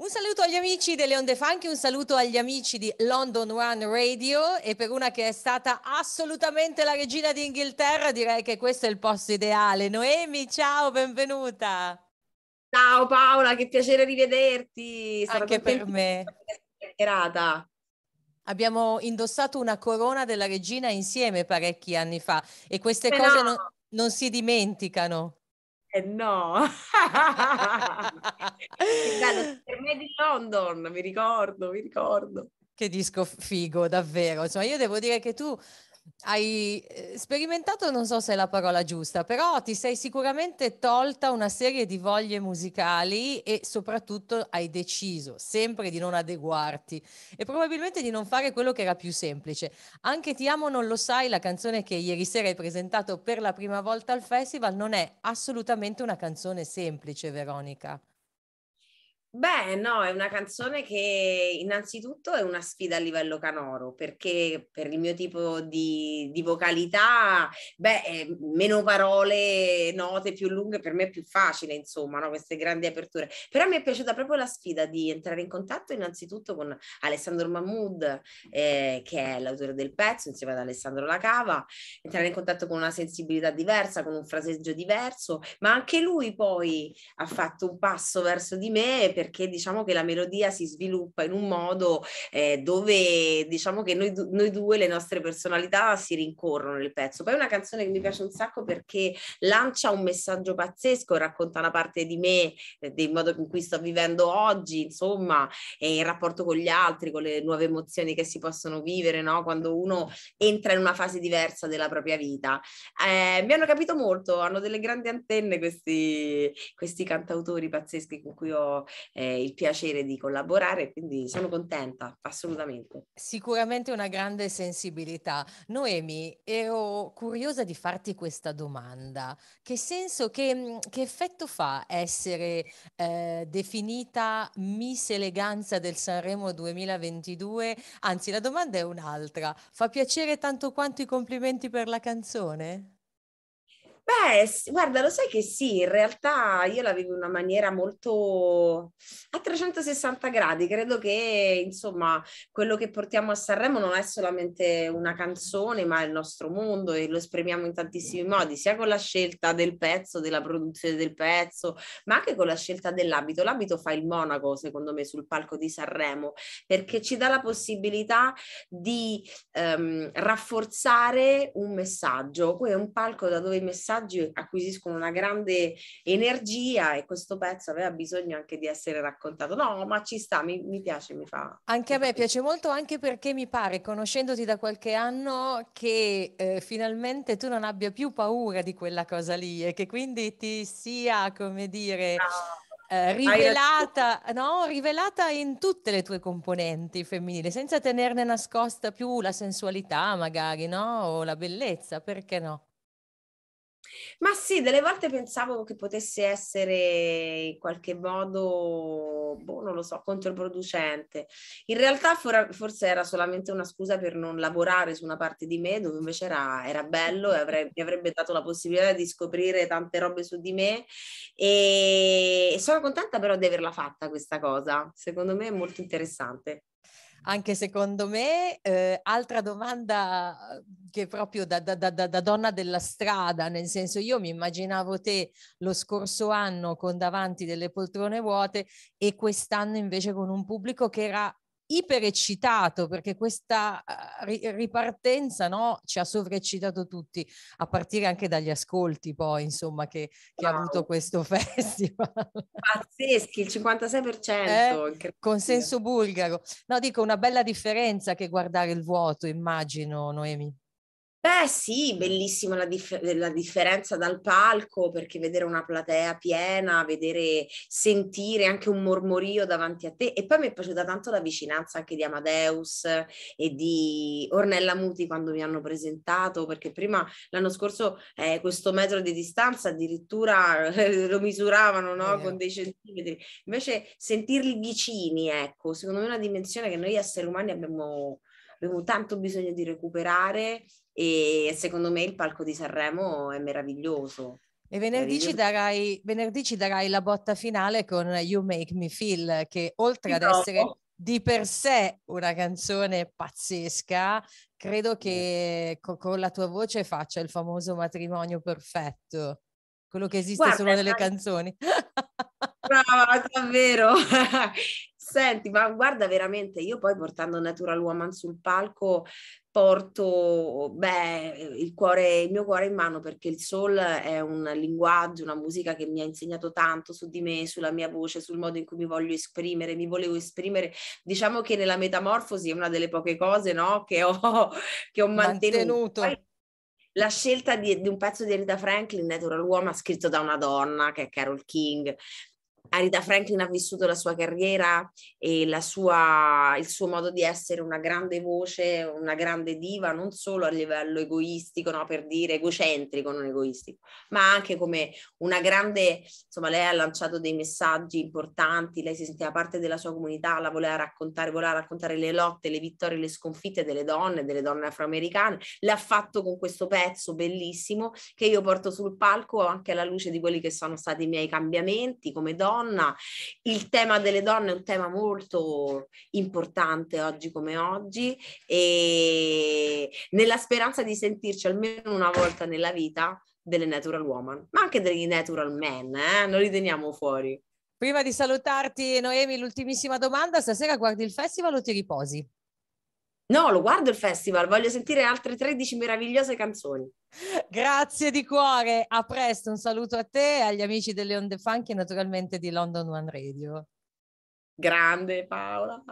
Un saluto agli amici delle Onde Funky, un saluto agli amici di London One Radio e per una che è stata assolutamente la regina d'Inghilterra direi che questo è il posto ideale. Noemi, ciao, benvenuta. Ciao Paola, che piacere rivederti. Sarà Anche per me. Serata. Abbiamo indossato una corona della regina insieme parecchi anni fa e queste Beh, cose non, non si dimenticano. Eh no! bello, per me di London, mi ricordo, mi ricordo. Che disco figo, davvero. Insomma, io devo dire che tu hai eh, sperimentato, non so se è la parola giusta, però ti sei sicuramente tolta una serie di voglie musicali e soprattutto hai deciso sempre di non adeguarti e probabilmente di non fare quello che era più semplice. Anche Ti amo non lo sai, la canzone che ieri sera hai presentato per la prima volta al festival non è assolutamente una canzone semplice, Veronica. Beh, no, è una canzone che innanzitutto è una sfida a livello canoro, perché per il mio tipo di, di vocalità, beh, meno parole, note più lunghe, per me è più facile, insomma, no? queste grandi aperture. Però mi è piaciuta proprio la sfida di entrare in contatto innanzitutto con Alessandro Mahmoud, eh, che è l'autore del pezzo, insieme ad Alessandro Lacava, entrare in contatto con una sensibilità diversa, con un fraseggio diverso, ma anche lui poi ha fatto un passo verso di me perché diciamo che la melodia si sviluppa in un modo eh, dove diciamo che noi, noi, due, le nostre personalità si rincorrono nel pezzo. Poi è una canzone che mi piace un sacco perché lancia un messaggio pazzesco, racconta una parte di me, eh, del modo in cui sto vivendo oggi, insomma, e il rapporto con gli altri, con le nuove emozioni che si possono vivere, no? quando uno entra in una fase diversa della propria vita. Eh, mi hanno capito molto, hanno delle grandi antenne questi, questi cantautori pazzeschi con cui ho eh, il piacere di collaborare, quindi sono contenta, assolutamente. Sicuramente una grande sensibilità. Noemi, ero curiosa di farti questa domanda. Che senso, che, mm, che effetto fa essere eh, definita Miss Eleganza del Sanremo 2022? Anzi, la domanda è un'altra. Fa piacere tanto quanto i complimenti per la canzone? Beh, guarda, lo sai che sì, in realtà io la vivo in una maniera molto a 360 gradi. Credo che, insomma, quello che portiamo a Sanremo non è solamente una canzone, ma è il nostro mondo e lo esprimiamo in tantissimi modi, sia con la scelta del pezzo, della produzione del pezzo, ma anche con la scelta dell'abito. L'abito fa il monaco, secondo me, sul palco di Sanremo, perché ci dà la possibilità di ehm, rafforzare un messaggio. Poi è un palco da dove i messaggi messaggi acquisiscono una grande energia e questo pezzo aveva bisogno anche di essere raccontato. No, ma ci sta, mi, mi piace, mi fa. Anche a me piace molto, anche perché mi pare, conoscendoti da qualche anno, che eh, finalmente tu non abbia più paura di quella cosa lì e che quindi ti sia, come dire... No. Eh, rivelata, no, rivelata, in tutte le tue componenti femminili, senza tenerne nascosta più la sensualità, magari, no? O la bellezza, perché no? Ma sì, delle volte pensavo che potesse essere in qualche modo, boh, non lo so, controproducente. In realtà for- forse era solamente una scusa per non lavorare su una parte di me dove invece era, era bello e avrei, mi avrebbe dato la possibilità di scoprire tante robe su di me e sono contenta però di averla fatta questa cosa, secondo me è molto interessante anche secondo me. Eh, altra domanda eh, che proprio da, da, da, da, donna della strada, nel senso io mi immaginavo te lo scorso anno con davanti delle poltrone vuote e quest'anno invece con un pubblico che era ipereccitato perché questa eh, ripartenza no, ci ha sovreccitato tutti, a partire anche dagli ascolti poi, insomma, che, che wow. ha avuto questo festival. Pazzeschi, il 56%. Eh, consenso bulgaro. No, dico una bella differenza che guardare il vuoto, immagino, Noemi. Beh sì, bellissima la, dif- la, differenza dal palco perché vedere una platea piena, vedere, sentire anche un mormorio davanti a te e poi mi è piaciuta tanto la vicinanza anche di Amadeus e di Ornella Muti quando mi hanno presentato perché prima l'anno scorso eh, questo metro di distanza addirittura eh, lo misuravano no? Eh. con dei centimetri, invece sentirli vicini ecco, secondo me è una dimensione che noi esseri umani abbiamo abbiamo tanto bisogno di recuperare e secondo me il palco di Sanremo è meraviglioso. E venerdì ci, darai, venerdì ci darai la botta finale con You Make Me Feel, che oltre ad essere di per sé una canzone pazzesca, credo che co- con la tua voce faccia il famoso matrimonio perfetto, quello che esiste Guarda, solo nelle canzoni. Brava, davvero. Senti, ma guarda veramente, io poi portando Natural Woman sul palco porto beh, il, cuore, il mio cuore in mano perché il soul è un linguaggio, una musica che mi ha insegnato tanto su di me, sulla mia voce, sul modo in cui mi voglio esprimere, mi volevo esprimere. Diciamo che nella metamorfosi è una delle poche cose no, che, ho, che ho mantenuto. mantenuto la scelta di, di, un pezzo di Rita Franklin, Natural Woman, scritto da una donna che è Carol King, Arita Franklin ha vissuto la sua carriera e la sua, il suo modo di essere una grande voce, una grande diva, non solo a livello egoistico, no, per dire egocentrico, non egoistico, ma anche come una grande, insomma, lei ha lanciato dei messaggi importanti, lei si sentiva parte della sua comunità, la voleva raccontare, voleva raccontare le lotte, le vittorie, le sconfitte delle donne, delle donne afroamericane, l'ha fatto con questo pezzo bellissimo che io porto sul palco anche alla luce di quelli che sono stati i miei cambiamenti come donna donna. Il tema delle donne è un tema molto importante oggi come oggi e nella speranza di sentirci almeno una volta nella vita delle natural woman, ma anche degli natural men, eh? non li teniamo fuori. Prima di salutarti Noemi, l'ultimissima domanda, stasera guardi il festival o ti riposi? No, lo guardo il festival, voglio sentire altre 13 meravigliose canzoni. Grazie di cuore, a presto, un saluto a te, agli amici delle Onde Funk e naturalmente di London One Radio. Grande Paola.